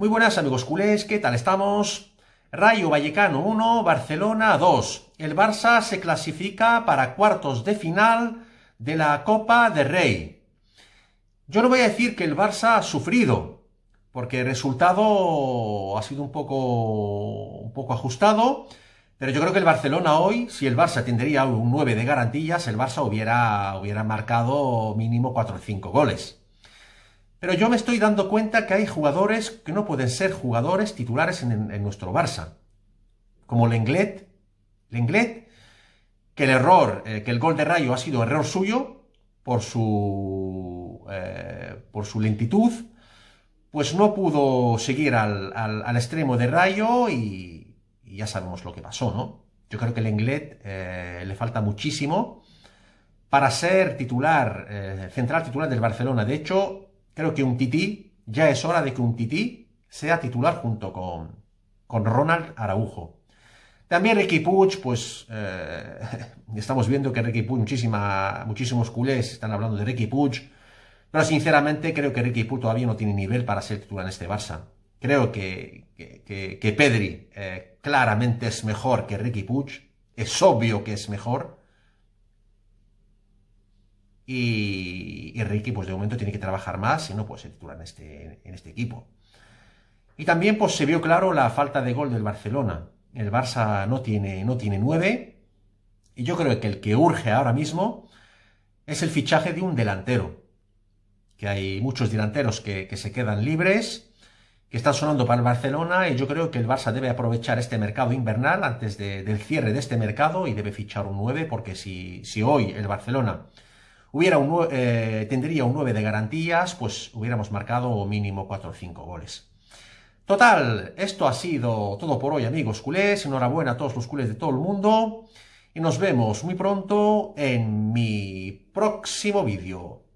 Muy buenas amigos culés, ¿qué tal estamos? Rayo Vallecano 1, Barcelona 2. El Barça se clasifica para cuartos de final de la Copa de Rey. Yo no voy a decir que el Barça ha sufrido, porque el resultado ha sido un poco, un poco ajustado, pero yo creo que el Barcelona hoy, si el Barça tendría un 9 de garantías, el Barça hubiera, hubiera marcado mínimo 4 o 5 goles. Pero yo me estoy dando cuenta que hay jugadores que no pueden ser jugadores titulares en, nuestro Barça. Como Lenglet. Lenglet, que el error, eh, que el gol de Rayo ha sido error suyo por su, eh, por su lentitud, pues no pudo seguir al, extremo de Rayo y, ya sabemos lo que pasó, ¿no? Yo creo que Lenglet eh, le falta muchísimo para ser titular, central titular del Barcelona. De hecho, Creo que un tití, ya es hora de que un tití sea titular junto con, con Ronald Araujo. También Ricky Puch, pues eh, estamos viendo que Ricky Puch, muchísimos culés están hablando de Ricky Puch, pero sinceramente creo que Ricky Puch todavía no tiene nivel para ser titular en este Barça. Creo que, que, Pedri eh, claramente es mejor que Ricky Puch, es obvio que es mejor, y, Ricky, pues de momento tiene que trabajar más, si no, pues se titula en este, en este equipo. Y también pues, se vio claro la falta de gol del Barcelona. El Barça no tiene, no tiene nueve. Y yo creo que el que urge ahora mismo es el fichaje de un delantero. Que hay muchos delanteros que, se quedan libres, que están sonando para el Barcelona. Y yo creo que el Barça debe aprovechar este mercado invernal antes del cierre de este mercado y debe fichar un nueve, porque si, si hoy el Barcelona hubiera un, eh, tendría un 9 de garantías, pues hubiéramos marcado mínimo 4 o 5 goles. Total, esto ha sido todo por hoy amigos culés, enhorabuena a todos los culés de todo el mundo y nos vemos muy pronto en mi próximo vídeo.